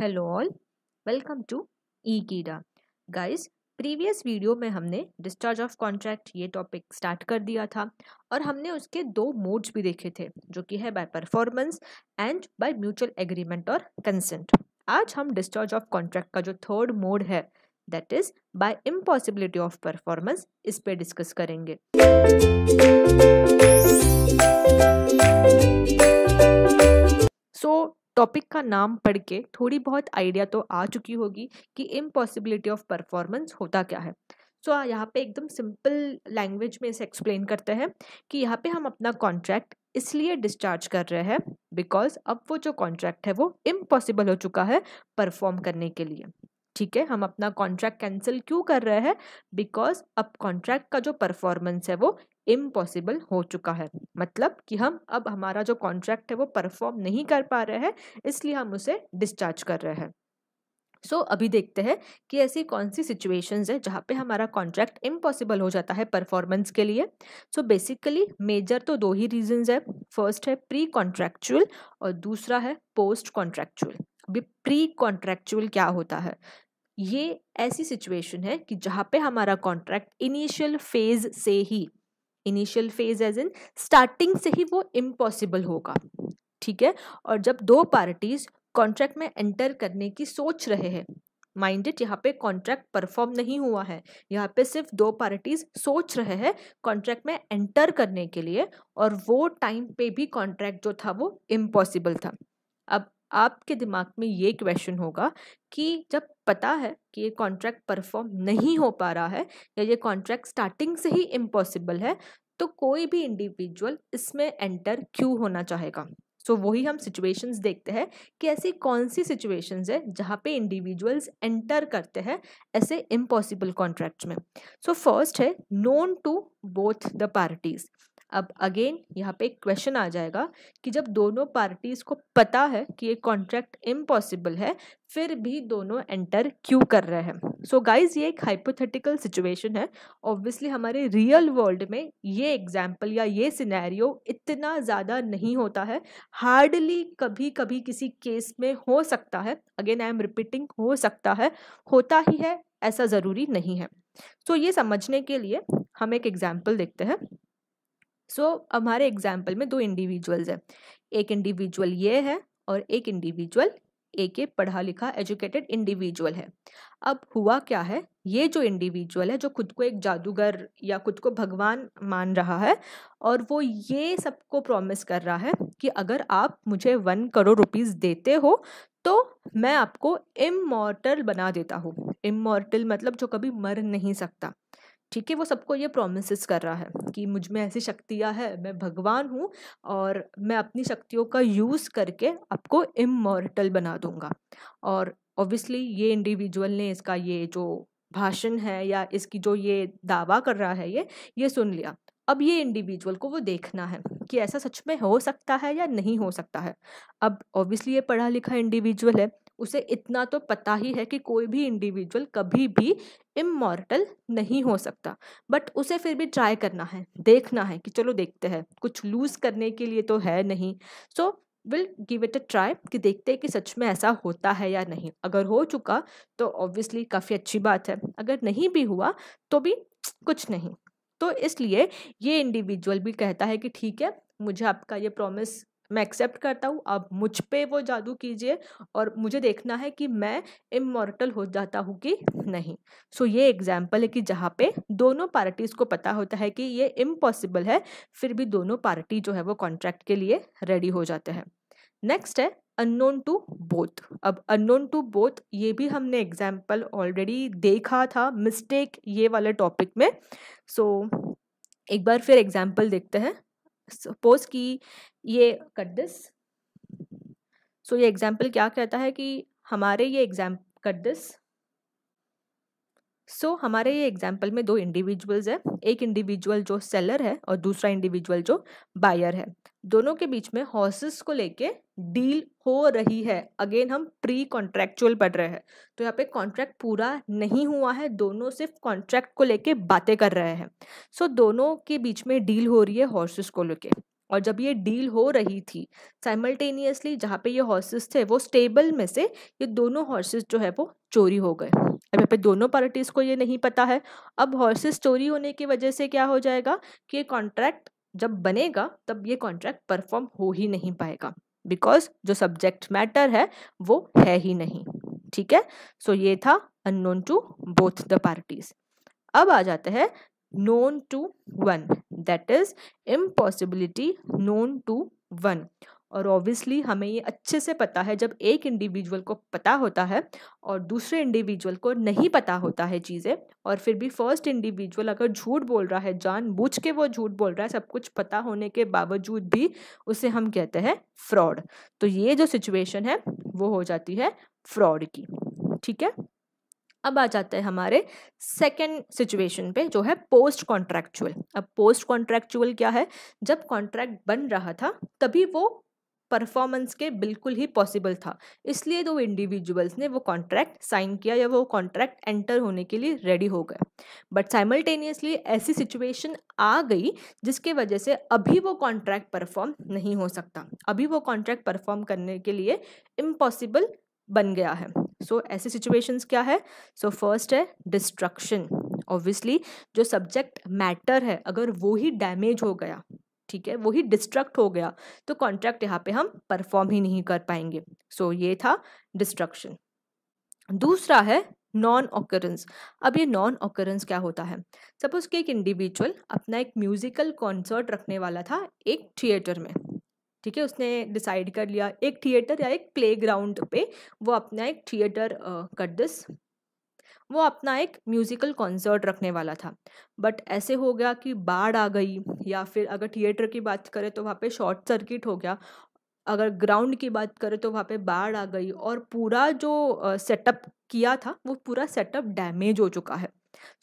hello all welcome to E Keeda guys previous video में हमने discharge of contract ये topic start कर दिया था और हमने उसके दो मोड्स भी देखे थे जो कि है by performance and by mutual agreement और कंसेंट आज हम डिस्चार्ज ऑफ कॉन्ट्रैक्ट का जो थर्ड मोड है that is by impossibility of performance इस पर डिस्कस करेंगे सो so, टॉपिक का नाम पढ़ के थोड़ी बहुत आइडिया तो आ चुकी होगी कि इम्पॉसिबिलिटी ऑफ परफॉर्मेंस होता क्या है सो so, यहाँ पे एकदम सिंपल लैंग्वेज में इसे एक्सप्लेन करते हैं कि यहाँ पे हम अपना कॉन्ट्रैक्ट इसलिए डिस्चार्ज कर रहे हैं बिकॉज अब वो जो कॉन्ट्रैक्ट है वो इम्पॉसिबल हो चुका है परफॉर्म करने के लिए ठीक है हम अपना कॉन्ट्रैक्ट कैंसिल क्यों कर रहे हैं बिकॉज अब कॉन्ट्रैक्ट का जो परफॉर्मेंस है वो इम्पॉसिबल हो चुका है मतलब कि हम अब हमारा जो कॉन्ट्रैक्ट है वो परफॉर्म नहीं कर पा रहे हैं इसलिए हम उसे डिस्चार्ज कर रहे हैं सो so, अभी देखते हैं कि ऐसी कौन सी सिचुएशंस है जहाँ पे हमारा कॉन्ट्रैक्ट इम्पॉसिबल हो जाता है परफॉर्मेंस के लिए सो बेसिकली मेजर तो दो ही रीजंस है फर्स्ट है प्री कॉन्ट्रैक्चुअल और दूसरा है पोस्ट कॉन्ट्रैक्चुअल अभी प्री कॉन्ट्रैक्चुअल क्या होता है ये ऐसी सिचुएशन है कि जहाँ पे हमारा कॉन्ट्रैक्ट इनिशियल फेज से ही initial phase as in starting से ही वो इम्पॉसिबल होगा ठीक है और जब दो पार्टीज कॉन्ट्रैक्ट में एंटर करने की सोच रहे हैं माइंडेड यहाँ पे कॉन्ट्रैक्ट परफॉर्म नहीं हुआ है यहाँ पे सिर्फ दो पार्टीज सोच रहे हैं कॉन्ट्रैक्ट में एंटर करने के लिए और वो टाइम पे भी कॉन्ट्रैक्ट जो था वो इम्पॉसिबल था अब आपके दिमाग में ये क्वेश्चन होगा कि जब पता है कि ये कॉन्ट्रैक्ट परफॉर्म नहीं हो पा रहा है या ये कॉन्ट्रैक्ट स्टार्टिंग से ही इम्पॉसिबल है तो कोई भी इंडिविजुअल इसमें एंटर क्यों होना चाहेगा सो so, वही हम सिचुएशंस देखते हैं कि ऐसी कौन सी सिचुएशंस है जहाँ पे इंडिविजुअल्स एंटर करते हैं ऐसे इम्पॉसिबल कॉन्ट्रैक्ट में सो so, फर्स्ट है known to both the parties अब अगेन यहाँ पे एक क्वेश्चन आ जाएगा कि जब दोनों पार्टीज़ को पता है कि ये कॉन्ट्रैक्ट इम्पॉसिबल है फिर भी दोनों एंटर क्यों कर रहे हैं सो so गाइज ये एक हाइपोथेटिकल सिचुएशन है ऑब्वियसली हमारे रियल वर्ल्ड में ये एग्जाम्पल या ये सिनेरियो इतना ज़्यादा नहीं होता है हार्डली कभी कभी किसी केस में हो सकता है अगेन आई एम रिपीटिंग हो सकता है होता ही है ऐसा ज़रूरी नहीं है सो so ये समझने के लिए हम एक एग्जाम्पल देखते हैं सो so, हमारे एग्जाम्पल में दो इंडिविजुअल्स हैं एक इंडिविजुअल ये है और एक इंडिविजुअल एक ये पढ़ा लिखा एजुकेटेड इंडिविजुअल है अब हुआ क्या है ये जो इंडिविजुअल है जो खुद को एक जादूगर या खुद को भगवान मान रहा है और वो ये सबको प्रॉमिस कर रहा है कि अगर आप मुझे वन करोड़ रुपीस देते हो तो मैं आपको इमोर्टल बना देता हूँ इमोर्टल मतलब जो कभी मर नहीं सकता ठीक है वो सबको ये प्रोमिस कर रहा है कि मुझ में ऐसी शक्तियाँ है मैं भगवान हूँ और मैं अपनी शक्तियों का यूज़ करके आपको इमोर्टल बना दूँगा और ऑब्वियसली ये इंडिविजुअल ने इसका ये जो भाषण है या इसकी जो ये दावा कर रहा है ये ये सुन लिया अब ये इंडिविजुअल को वो देखना है कि ऐसा सच में हो सकता है या नहीं हो सकता है अब ऑब्वियसली ये पढ़ा लिखा इंडिविजुअल है उसे इतना तो पता ही है कि कोई भी इंडिविजुअल कभी भी इमोर्टल नहीं हो सकता बट उसे फिर भी ट्राई करना है देखना है कि चलो देखते हैं कुछ लूज़ करने के लिए तो है नहीं so will give it a try कि देखते हैं कि सच में ऐसा होता है या नहीं अगर हो चुका तो ऑब्वियसली काफ़ी अच्छी बात है अगर नहीं भी हुआ तो भी कुछ नहीं तो इसलिए ये इंडिविजुअल भी कहता है कि ठीक है मुझे आपका ये प्रॉमिस मैं एक्सेप्ट करता हूँ आप मुझ पे वो जादू कीजिए और मुझे देखना है कि मैं इमोर्टल हो जाता हूँ कि नहीं सो so, ये एग्जाम्पल है कि जहाँ पे दोनों पार्टीज़ को पता होता है कि ये इम्पॉसिबल है फिर भी दोनों पार्टी जो है वो कॉन्ट्रैक्ट के लिए रेडी हो जाते हैं नेक्स्ट है अननोन टू बोथ अब अननोन टू बोथ ये भी हमने एग्जाम्पल ऑलरेडी देखा था मिस्टेक ये वाले टॉपिक में सो so, एक बार फिर एग्जाम्पल देखते हैं सपोज कि ये कट दिस सो ये एग्जाम्पल क्या कहता है कि हमारे ये एग्जाम कट दिस सो हमारे ये एग्जाम्पल में दो इंडिविजुअल्स है एक इंडिविजुअल जो सेलर है और दूसरा इंडिविजुअल जो बायर है दोनों के बीच में हॉर्सेस को लेके डील हो रही है अगेन हम प्री कॉन्ट्रैक्चुअल पढ़ रहे हैं तो यहाँ पे कॉन्ट्रैक्ट पूरा नहीं हुआ है दोनों सिर्फ कॉन्ट्रैक्ट को लेके बातें कर रहे हैं सो so, दोनों के बीच में डील हो रही है हॉर्सेस को लेके और जब ये डील हो रही थी साइमल्टेनियसली जहाँ पे ये हॉर्सेस थे वो स्टेबल में से ये दोनों हॉर्सेस जो है वो चोरी हो गए अब यहाँ पे दोनों पार्टीज़ को ये नहीं पता है अब हॉर्सेस चोरी होने की वजह से क्या हो जाएगा कि ये कॉन्ट्रैक्ट जब बनेगा तब ये कॉन्ट्रैक्ट परफॉर्म हो ही नहीं पाएगा बिकॉज जो सब्जेक्ट मैटर है वो है ही नहीं ठीक है सो so, ये था unknown to both the parties अब आ जाते हैं known to one that is impossibility known to one और ऑब्वियसली हमें ये अच्छे से पता है जब एक इंडिविजुअल को पता होता है और दूसरे इंडिविजुअल को नहीं पता होता है चीज़ें और फिर भी फर्स्ट इंडिविजुअल अगर झूठ बोल रहा है बूझ के वो झूठ बोल रहा है सब कुछ पता होने के बावजूद भी उसे हम कहते हैं फ्रॉड तो ये जो सिचुएशन है वो हो जाती है फ्रॉड की ठीक है अब आ जाता है हमारे सेकेंड सिचुएशन पे जो है पोस्ट कॉन्ट्रैक्चुअल अब पोस्ट कॉन्ट्रैक्चुअल क्या है जब कॉन्ट्रैक्ट बन रहा था तभी वो परफॉर्मेंस के बिल्कुल ही पॉसिबल था इसलिए दो इंडिविजुअल्स ने वो कॉन्ट्रैक्ट साइन किया या वो कॉन्ट्रैक्ट एंटर होने के लिए रेडी हो गए बट साइमल्टेनियसली ऐसी सिचुएशन आ गई जिसके वजह से अभी वो कॉन्ट्रैक्ट परफॉर्म नहीं हो सकता अभी वो कॉन्ट्रैक्ट परफॉर्म करने के लिए इम्पॉसिबल बन गया है सो so, ऐसी सिचुएशंस क्या है सो so, फर्स्ट है डिस्ट्रक्शन ऑब्वियसली जो सब्जेक्ट मैटर है अगर वो ही डैमेज हो गया ठीक है वही डिस्ट्रक्ट हो गया तो कॉन्ट्रैक्ट यहाँ पे हम परफॉर्म ही नहीं कर पाएंगे सो so, ये था डिस्ट्रक्शन दूसरा है नॉन ऑकरेंस अब ये नॉन ऑकरेंस क्या होता है सपोज कि एक इंडिविजुअल अपना एक म्यूजिकल कॉन्सर्ट रखने वाला था एक थिएटर में ठीक है उसने डिसाइड कर लिया एक थिएटर या एक प्ले ग्राउंड पे वो अपना एक थिएटर कर दिस वो अपना एक म्यूज़िकल कॉन्सर्ट रखने वाला था बट ऐसे हो गया कि बाढ़ आ गई या फिर अगर थिएटर की बात करें तो वहाँ पे शॉर्ट सर्किट हो गया अगर ग्राउंड की बात करें तो वहाँ पे बाढ़ आ गई और पूरा जो सेटअप किया था वो पूरा सेटअप डैमेज हो चुका है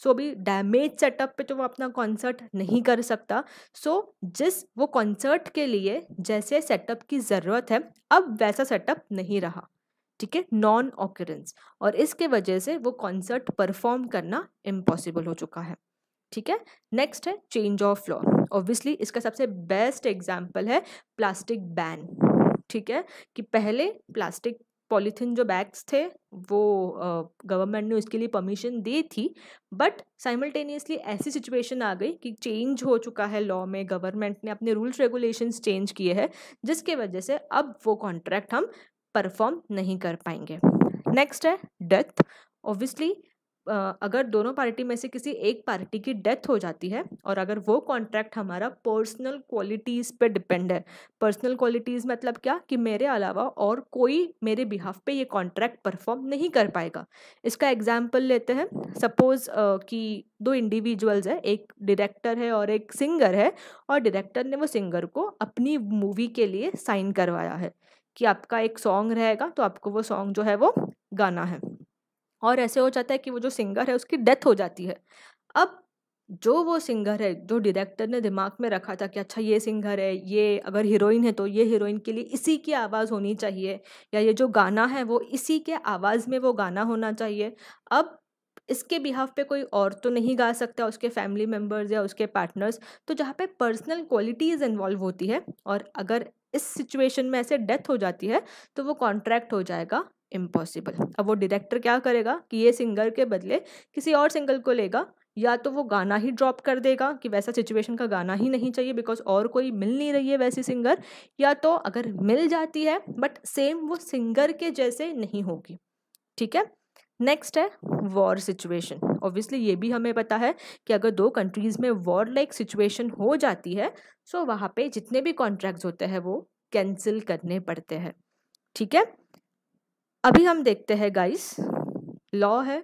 सो अभी डैमेज सेटअप पे तो वो अपना कॉन्सर्ट नहीं कर सकता सो so, जिस वो कॉन्सर्ट के लिए जैसे सेटअप की ज़रूरत है अब वैसा सेटअप नहीं रहा ठीक है नॉन ऑक्यूरेंस और इसके वजह से वो कॉन्सर्ट परफॉर्म करना इम्पॉसिबल हो चुका है ठीक है नेक्स्ट है चेंज ऑफ लॉ ऑब्वियसली इसका सबसे बेस्ट एग्जाम्पल है प्लास्टिक बैन ठीक है कि पहले प्लास्टिक पॉलीथीन जो बैग्स थे वो गवर्नमेंट ने उसके लिए परमिशन दी थी बट साइमल्टेनियसली ऐसी सिचुएशन आ गई कि चेंज हो चुका है लॉ में गवर्नमेंट ने अपने रूल्स रेगुलेशंस चेंज किए हैं जिसके वजह से अब वो कॉन्ट्रैक्ट हम परफॉर्म नहीं कर पाएंगे नेक्स्ट है डेथ ऑब्वियसली अगर दोनों पार्टी में से किसी एक पार्टी की डेथ हो जाती है और अगर वो कॉन्ट्रैक्ट हमारा पर्सनल क्वालिटीज़ पे डिपेंड है पर्सनल क्वालिटीज़ मतलब क्या कि मेरे अलावा और कोई मेरे बिहाफ पे ये कॉन्ट्रैक्ट परफॉर्म नहीं कर पाएगा इसका एग्जाम्पल लेते हैं सपोज़ कि दो इंडिविजुअल्स हैं एक डायरेक्टर है और एक सिंगर है और डायरेक्टर ने वो सिंगर को अपनी मूवी के लिए साइन करवाया है कि आपका एक सॉन्ग रहेगा तो आपको वो सॉन्ग जो है वो गाना है और ऐसे हो जाता है कि वो जो सिंगर है उसकी डेथ हो जाती है अब जो वो सिंगर है जो डायरेक्टर ने दिमाग में रखा था कि अच्छा ये सिंगर है ये अगर हीरोइन है तो ये हीरोइन के लिए इसी की आवाज़ होनी चाहिए या ये जो गाना है वो इसी के आवाज़ में वो गाना होना चाहिए अब इसके बिहाफ पे कोई और तो नहीं गा सकता उसके फैमिली मेम्बर्स या उसके पार्टनर्स तो जहाँ पे पर्सनल क्वालिटीज़ इन्वॉल्व होती है और अगर इस सिचुएशन में ऐसे डेथ हो जाती है तो वो कॉन्ट्रैक्ट हो जाएगा इम्पॉसिबल अब वो डायरेक्टर क्या करेगा कि ये सिंगर के बदले किसी और सिंगर को लेगा या तो वो गाना ही ड्रॉप कर देगा कि वैसा सिचुएशन का गाना ही नहीं चाहिए बिकॉज और कोई मिल नहीं रही है वैसी सिंगर या तो अगर मिल जाती है बट सेम वो सिंगर के जैसे नहीं होगी ठीक है नेक्स्ट है वॉर सिचुएशन ऑब्वियसली ये भी हमें पता है कि अगर दो कंट्रीज़ में वॉर लाइक सिचुएशन हो जाती है सो so वहाँ पे जितने भी कॉन्ट्रैक्ट्स होते हैं वो कैंसिल करने पड़ते हैं ठीक है अभी हम देखते हैं गाइस लॉ है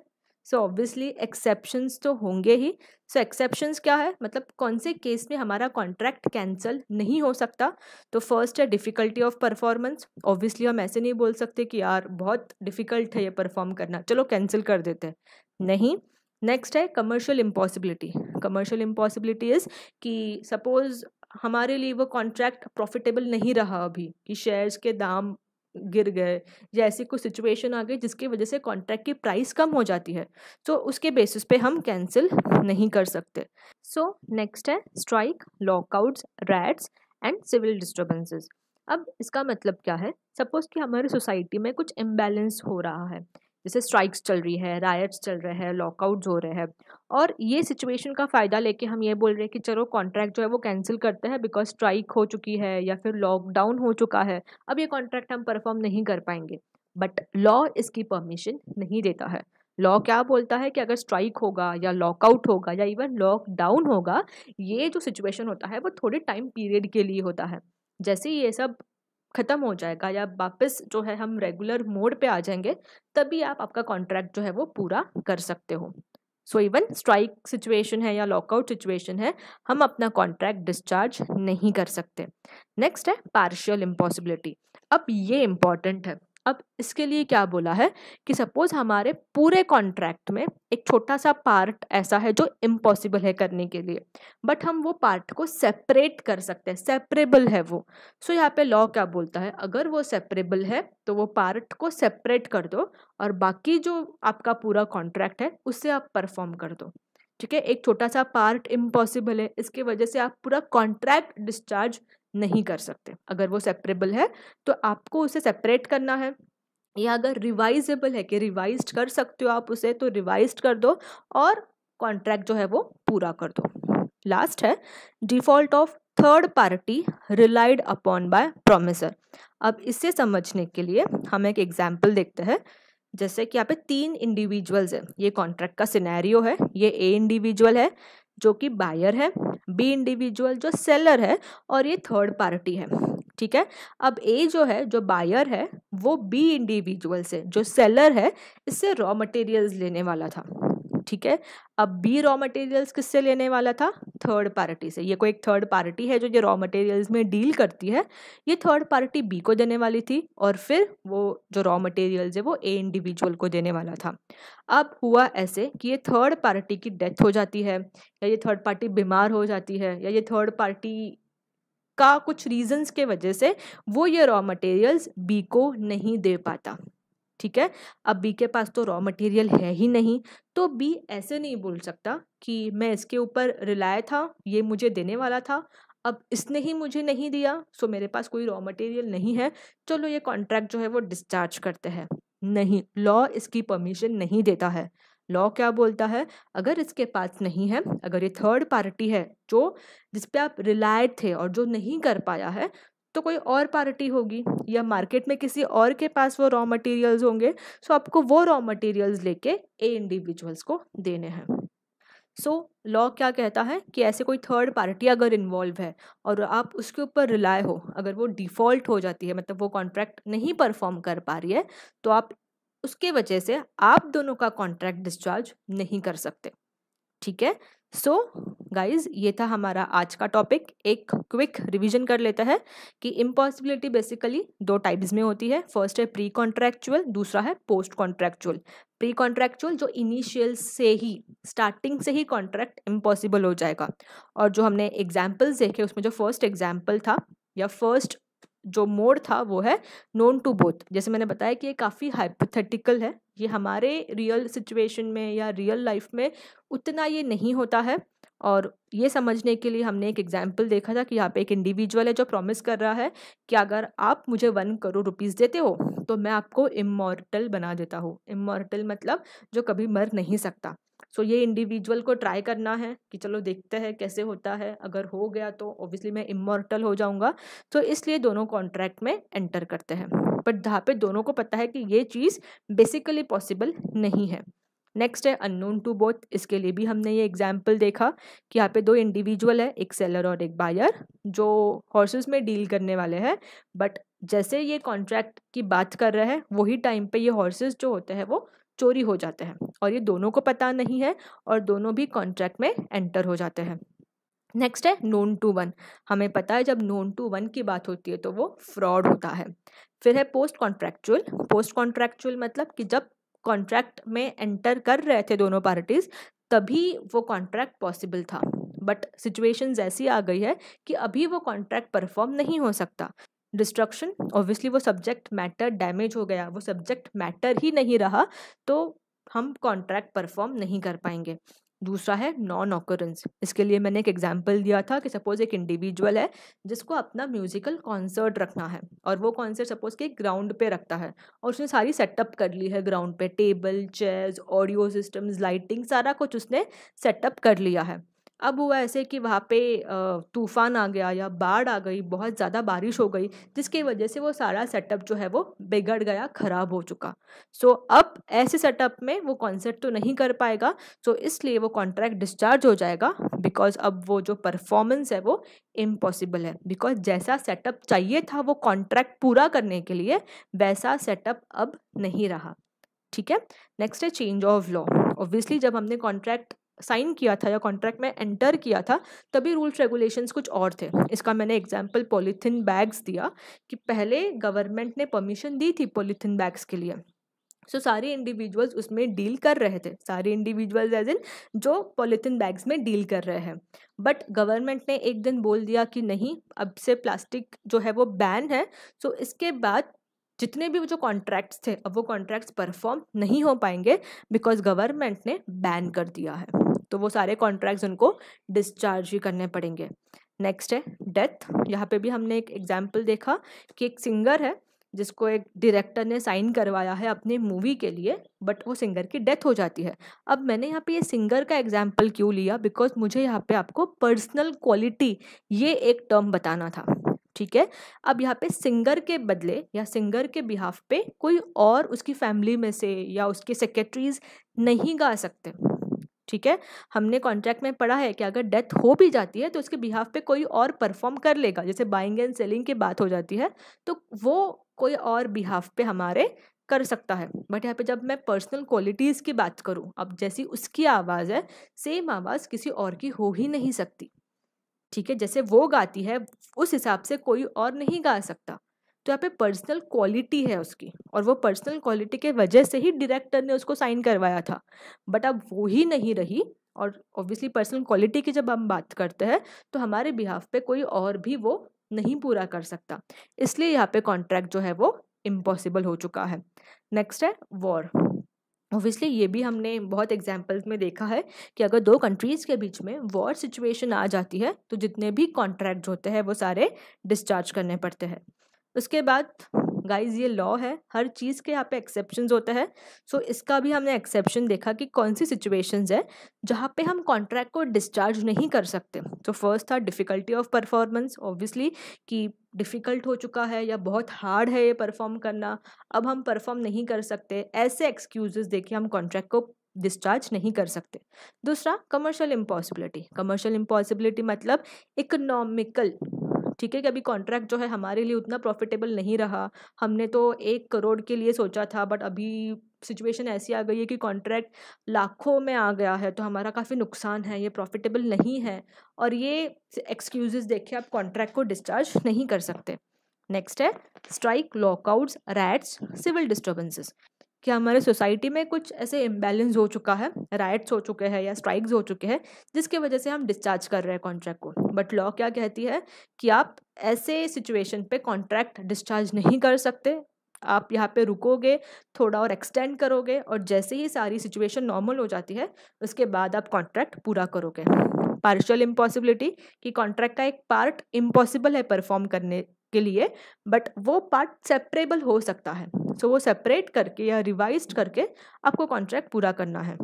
सो ऑब्वियसली एक्सेप्शंस तो होंगे ही सो so, एक्सेप्शंस क्या है मतलब कौन से केस में हमारा कॉन्ट्रैक्ट कैंसिल नहीं हो सकता तो फर्स्ट है डिफ़िकल्टी ऑफ परफॉर्मेंस ऑब्वियसली हम ऐसे नहीं बोल सकते कि यार बहुत डिफ़िकल्ट है ये परफॉर्म करना चलो कैंसिल कर देते हैं नहीं नेक्स्ट है commercial impossibility commercial impossibility is कि सपोज़ हमारे लिए वो कॉन्ट्रैक्ट प्रॉफिटेबल नहीं रहा अभी कि शेयर्स के दाम गिर गए या ऐसी कोई सिचुएशन आ गई जिसकी वजह से कॉन्ट्रैक्ट की प्राइस कम हो जाती है तो so, उसके बेसिस पे हम कैंसिल नहीं कर सकते सो so, नेक्स्ट है strike lockouts riots and civil disturbances अब इसका मतलब क्या है सपोज कि हमारी सोसाइटी में कुछ इम्बेलेंस हो रहा है जैसे स्ट्राइक्स चल रही है रायट्स चल रहे हैं लॉकआउट्स हो रहे हैं और ये सिचुएशन का फ़ायदा लेके हम ये बोल रहे हैं कि चलो कॉन्ट्रैक्ट जो है वो कैंसिल करते हैं बिकॉज स्ट्राइक हो चुकी है या फिर लॉकडाउन हो चुका है अब ये कॉन्ट्रैक्ट हम परफॉर्म नहीं कर पाएंगे बट लॉ इसकी परमिशन नहीं देता है लॉ क्या बोलता है कि अगर स्ट्राइक होगा या लॉकआउट होगा या इवन लॉकडाउन होगा ये जो सिचुएशन होता है वो थोड़े टाइम पीरियड के लिए होता है जैसे ये सब ख़त्म हो जाएगा या वापस जो है हम रेगुलर मोड पे आ जाएंगे तभी आप आपका कॉन्ट्रैक्ट जो है वो पूरा कर सकते हो सो इवन स्ट्राइक सिचुएशन है या लॉकआउट सिचुएशन है हम अपना कॉन्ट्रैक्ट डिस्चार्ज नहीं कर सकते नेक्स्ट है पार्शियल इम्पॉसिबिलिटी अब ये इम्पॉर्टेंट है अब इसके लिए क्या बोला है कि सपोज हमारे पूरे कॉन्ट्रैक्ट में एक छोटा सा पार्ट ऐसा है जो इम्पॉसिबल है करने के लिए बट हम वो पार्ट को सेपरेट कर सकते हैं सेपरेबल है वो सो यहाँ पे लॉ क्या बोलता है अगर वो सेपरेबल है तो वो पार्ट को सेपरेट कर दो और बाकी जो आपका पूरा कॉन्ट्रैक्ट है उससे आप परफॉर्म कर दो ठीक है एक छोटा सा पार्ट इम्पॉसिबल है इसके वजह से आप पूरा कॉन्ट्रैक्ट डिस्चार्ज नहीं कर सकते अगर वो सेपरेबल है तो आपको उसे सेपरेट करना है या अगर रिवाइजेबल है कि रिवाइज कर सकते हो आप उसे तो रिवाइज कर दो और कॉन्ट्रैक्ट जो है वो पूरा कर दो लास्ट है default of third party relied upon by promisor अब इसे समझने के लिए हम एक एग्जाम्पल देखते हैं जैसे कि यहाँ पे तीन इंडिविजुअल्स हैं ये कॉन्ट्रैक्ट का सिनेरियो है ये ए इंडिविजुअल है जो कि बायर है बी इंडिविजुअल जो सेलर है और ये थर्ड पार्टी है ठीक है अब ए जो है जो बायर है वो बी इंडिविजुअल से जो सेलर है इससे रॉ मटेरियल्स लेने वाला था ठीक है अब बी रॉ मटेरियल्स किससे लेने वाला था थर्ड पार्टी से ये कोई एक थर्ड पार्टी है जो ये रॉ मटेरियल्स में डील करती है ये थर्ड पार्टी बी को देने वाली थी और फिर वो जो रॉ मटेरियल्स है वो ए इंडिविजुअल को देने वाला था अब हुआ ऐसे कि ये थर्ड पार्टी की डेथ हो जाती है या ये थर्ड पार्टी बीमार हो जाती है या ये थर्ड पार्टी का कुछ रीजंस के वजह से वो ये रॉ मटेरियल्स बी को नहीं दे पाता ठीक है अब बी के पास तो रॉ मटेरियल है ही नहीं तो बी ऐसे नहीं बोल सकता कि मैं इसके ऊपर रिलाया था ये मुझे देने वाला था अब इसने ही मुझे नहीं दिया सो मेरे पास कोई रॉ मटेरियल नहीं है चलो ये कॉन्ट्रैक्ट जो है वो डिस्चार्ज करते हैं नहीं लॉ इसकी परमिशन नहीं देता है लॉ क्या बोलता है अगर इसके पास नहीं है अगर ये थर्ड पार्टी है जो जिसपे आप रिलायड थे और जो नहीं कर पाया है तो कोई और पार्टी होगी या मार्केट में किसी और के पास वो रॉ मटेरियल्स होंगे सो आपको वो रॉ मटेरियल्स लेके ए इंडिविजुअल्स को देने हैं सो so, लॉ क्या कहता है कि ऐसे कोई थर्ड पार्टी अगर इन्वॉल्व है और आप उसके ऊपर रिलाय हो अगर वो डिफ़ॉल्ट हो जाती है मतलब वो कॉन्ट्रैक्ट नहीं परफॉर्म कर पा रही है तो आप उसके वजह से आप दोनों का कॉन्ट्रैक्ट डिस्चार्ज नहीं कर सकते ठीक है सो so, गाइज ये था हमारा आज का टॉपिक एक क्विक रिवीजन कर लेता है कि इम्पॉसिबिलिटी बेसिकली दो टाइप्स में होती है फर्स्ट है प्री कॉन्ट्रैक्चुअल दूसरा है पोस्ट कॉन्ट्रैक्चुअल प्री कॉन्ट्रैक्चुअल जो इनिशियल से ही स्टार्टिंग से ही कॉन्ट्रैक्ट इम्पॉसिबल हो जाएगा और जो हमने एग्जाम्पल्स देखे उसमें जो फर्स्ट एग्जाम्पल था या फर्स्ट जो मोड था वो है नोन टू बोथ जैसे मैंने बताया कि ये काफ़ी हाइपोथेटिकल है ये हमारे रियल सिचुएशन में या रियल लाइफ में उतना ये नहीं होता है और ये समझने के लिए हमने एक एग्जाम्पल देखा था कि यहाँ पे एक इंडिविजुअल है जो प्रॉमिस कर रहा है कि अगर आप मुझे वन करोड़ रुपीज़ देते हो तो मैं आपको इमोर्टल बना देता हूँ इमोर्टल मतलब जो कभी मर नहीं सकता सो so, ये इंडिविजुअल को ट्राई करना है कि चलो देखते हैं कैसे होता है अगर हो गया तो ऑब्वियसली मैं इमोर्टल हो जाऊंगा तो so, इसलिए दोनों कॉन्ट्रैक्ट में एंटर करते हैं बट जहाँ पे दोनों को पता है कि ये चीज़ बेसिकली पॉसिबल नहीं है नेक्स्ट है अननोन टू बोथ इसके लिए भी हमने ये एग्जाम्पल देखा कि यहाँ पे दो इंडिविजुअल है एक सेलर और एक बायर जो हॉर्सेस में डील करने वाले हैं बट जैसे ये कॉन्ट्रैक्ट की बात कर रहे हैं वही टाइम पे ये हॉर्सेस जो होते हैं वो चोरी हो जाते हैं और ये दोनों को पता नहीं है और दोनों भी कॉन्ट्रैक्ट में एंटर हो जाते हैं नेक्स्ट है नोन टू वन हमें पता है जब नोन टू वन की बात होती है तो वो फ्रॉड होता है फिर है पोस्ट कॉन्ट्रैक्चुअल पोस्ट कॉन्ट्रैक्चुअल मतलब कि जब कॉन्ट्रैक्ट में एंटर कर रहे थे दोनों पार्टीज़ तभी वो कॉन्ट्रैक्ट पॉसिबल था बट सिचुएशंस ऐसी आ गई है कि अभी वो कॉन्ट्रैक्ट परफॉर्म नहीं हो सकता डिस्ट्रक्शन ऑब्वियसली वो सब्जेक्ट मैटर डैमेज हो गया वो सब्जेक्ट मैटर ही नहीं रहा तो हम कॉन्ट्रैक्ट परफॉर्म नहीं कर पाएंगे दूसरा है नॉन ऑकरेंस इसके लिए मैंने एक एग्जाम्पल दिया था कि सपोज़ एक इंडिविजुअल है जिसको अपना म्यूजिकल कॉन्सर्ट रखना है और वो कॉन्सर्ट सपोज़ कि ग्राउंड पे रखता है और उसने सारी सेटअप कर ली है ग्राउंड पे table chairs audio systems lighting सारा कुछ उसने सेटअप कर लिया है अब हुआ ऐसे कि वहाँ पे तूफ़ान आ गया या बाढ़ आ गई बहुत ज़्यादा बारिश हो गई जिसकी वजह से वो सारा सेटअप जो है वो बिगड़ गया ख़राब हो चुका सो so, अब ऐसे सेटअप में वो कॉन्सर्ट तो नहीं कर पाएगा सो so, इसलिए वो कॉन्ट्रैक्ट डिस्चार्ज हो जाएगा बिकॉज अब वो जो परफॉर्मेंस है वो इम्पॉसिबल है बिकॉज जैसा सेटअप चाहिए था वो कॉन्ट्रैक्ट पूरा करने के लिए वैसा सेटअप अब नहीं रहा ठीक है नेक्स्ट है चेंज ऑफ लॉ ऑब्वियसली जब हमने कॉन्ट्रैक्ट साइन किया था या कॉन्ट्रैक्ट में एंटर किया था तभी रूल्स रेगुलेशंस कुछ और थे इसका मैंने एग्जाम्पल पॉलीथिन बैग्स दिया कि पहले गवर्नमेंट ने परमिशन दी थी पॉलीथिन बैग्स के लिए सो so, सारे इंडिविजुअल्स उसमें डील कर रहे थे सारे इंडिविजुअल्स एज इन जो पॉलीथिन बैग्स में डील कर रहे हैं बट गवर्नमेंट ने एक दिन बोल दिया कि नहीं अब से प्लास्टिक जो है वो बैन है सो so, इसके बाद जितने भी जो कॉन्ट्रैक्ट्स थे अब वो कॉन्ट्रैक्ट्स परफॉर्म नहीं हो पाएंगे बिकॉज गवर्नमेंट ने बैन कर दिया है तो वो सारे कॉन्ट्रैक्ट्स उनको डिस्चार्ज ही करने पड़ेंगे नेक्स्ट है डेथ यहाँ पे भी हमने एक एग्जाम्पल देखा कि एक सिंगर है जिसको एक डायरेक्टर ने साइन करवाया है अपनी मूवी के लिए बट वो सिंगर की डेथ हो जाती है अब मैंने यहाँ पे ये सिंगर का एग्जाम्पल क्यों लिया बिकॉज मुझे यहाँ पे आपको पर्सनल क्वालिटी ये एक टर्म बताना था ठीक है अब यहाँ पे सिंगर के बदले या सिंगर के बिहाफ पे कोई और उसकी फैमिली में से या उसके सेक्रेटरीज नहीं गा सकते ठीक है हमने कॉन्ट्रैक्ट में पढ़ा है कि अगर डेथ हो भी जाती है तो उसके बिहाफ पे कोई और परफॉर्म कर लेगा जैसे बाइंग एंड सेलिंग की बात हो जाती है तो वो कोई और बिहाफ पे हमारे कर सकता है बट यहाँ पे जब मैं पर्सनल क्वालिटीज़ की बात करूँ अब जैसी उसकी आवाज़ है सेम आवाज़ किसी और की हो ही नहीं सकती ठीक है जैसे वो गाती है उस हिसाब से कोई और नहीं गा सकता तो यहाँ पे पर्सनल क्वालिटी है उसकी और वो पर्सनल क्वालिटी के वजह से ही डायरेक्टर ने उसको साइन करवाया था बट अब वो ही नहीं रही और ऑब्वियसली पर्सनल क्वालिटी की जब हम बात करते हैं तो हमारे बिहाफ पे कोई और भी वो नहीं पूरा कर सकता इसलिए यहाँ पे कॉन्ट्रैक्ट जो है वो इम्पॉसिबल हो चुका है नेक्स्ट है वॉर ओबियसली ये भी हमने बहुत एग्जाम्पल्स में देखा है कि अगर दो कंट्रीज़ के बीच में वॉर सिचुएशन आ जाती है तो जितने भी कॉन्ट्रैक्ट होते हैं वो सारे डिस्चार्ज करने पड़ते हैं उसके बाद गाइज ये लॉ है हर चीज़ के यहाँ पे एक्सेप्शन होता है सो so, इसका भी हमने एक्सेप्शन देखा कि कौन सी सिचुएशन है जहाँ पे हम कॉन्ट्रैक्ट को डिस्चार्ज नहीं कर सकते तो फर्स्ट था डिफ़िकल्टी ऑफ परफॉर्मेंस ऑब्वियसली कि डिफ़िकल्ट हो चुका है या बहुत हार्ड है ये परफॉर्म करना अब हम परफॉर्म नहीं कर सकते ऐसे एक्सक्यूज़ देखे हम कॉन्ट्रैक्ट को डिस्चार्ज नहीं कर सकते दूसरा कमर्शियल इम्पॉसिबिलिटी कमर्शियल इम्पॉसिबिलिटी मतलब इकोनॉमिकल ठीक है कि अभी कॉन्ट्रैक्ट जो है हमारे लिए उतना प्रॉफिटेबल नहीं रहा हमने तो एक करोड़ के लिए सोचा था बट अभी सिचुएशन ऐसी आ गई है कि कॉन्ट्रैक्ट लाखों में आ गया है तो हमारा काफ़ी नुकसान है ये प्रॉफिटेबल नहीं है और ये एक्सक्यूज़ देखे आप कॉन्ट्रैक्ट को डिस्चार्ज नहीं कर सकते नेक्स्ट है strike lockouts riots civil disturbances कि हमारे सोसाइटी में कुछ ऐसे इम्बेलेंस हो चुका है राइट्स हो चुके हैं या स्ट्राइक्स हो चुके हैं जिसकी वजह से हम डिस्चार्ज कर रहे हैं कॉन्ट्रैक्ट को बट लॉ क्या कहती है कि आप ऐसे सिचुएशन पे कॉन्ट्रैक्ट डिस्चार्ज नहीं कर सकते आप यहाँ पे रुकोगे थोड़ा और एक्सटेंड करोगे और जैसे ही सारी सिचुएशन नॉर्मल हो जाती है उसके बाद आप कॉन्ट्रैक्ट पूरा करोगे पार्शियल इम्पॉसिबिलिटी कि कॉन्ट्रैक्ट का एक पार्ट इम्पॉसिबल है परफॉर्म करने के लिए बट वो पार्ट सेपरेबल हो सकता है सो so, वो सेपरेट करके या रिवाइज करके आपको कॉन्ट्रैक्ट पूरा करना है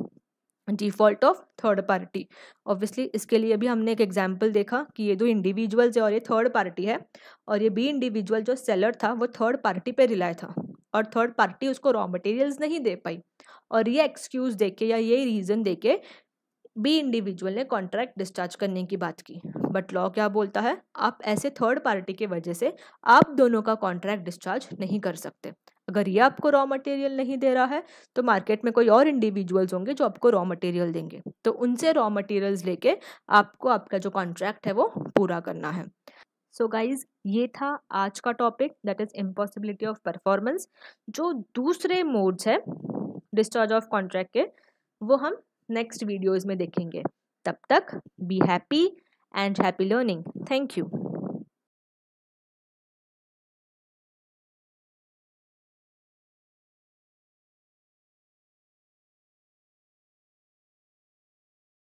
default of third party obviously इसके लिए भी हमने एक एग्जाम्पल देखा कि ये दो इंडिविजुअल्स है और ये थर्ड पार्टी है और ये बी इंडिविजुअल जो सेलर था वो थर्ड पार्टी पे रिलाय था और थर्ड पार्टी उसको रॉ मटेरियल्स नहीं दे पाई और ये एक्सक्यूज़ देके या ये रीज़न देके बी इंडिविजुअल ने कॉन्ट्रैक्ट डिस्चार्ज करने की बात की बट लॉ क्या बोलता है आप ऐसे थर्ड पार्टी की वजह से आप दोनों का कॉन्ट्रैक्ट डिस्चार्ज नहीं कर सकते अगर ये आपको रॉ मटेरियल नहीं दे रहा है तो मार्केट में कोई और इंडिविजुअल्स होंगे जो आपको रॉ मटेरियल देंगे तो उनसे रॉ मटेरियल्स लेके आपको आपका जो कॉन्ट्रैक्ट है वो पूरा करना है सो so गाइज ये था आज का topic that is impossibility of performance जो दूसरे मोड्स है डिस्चार्ज ऑफ कॉन्ट्रैक्ट के वो हम नेक्स्ट वीडियोज़ में देखेंगे तब तक be happy and happy learning thank you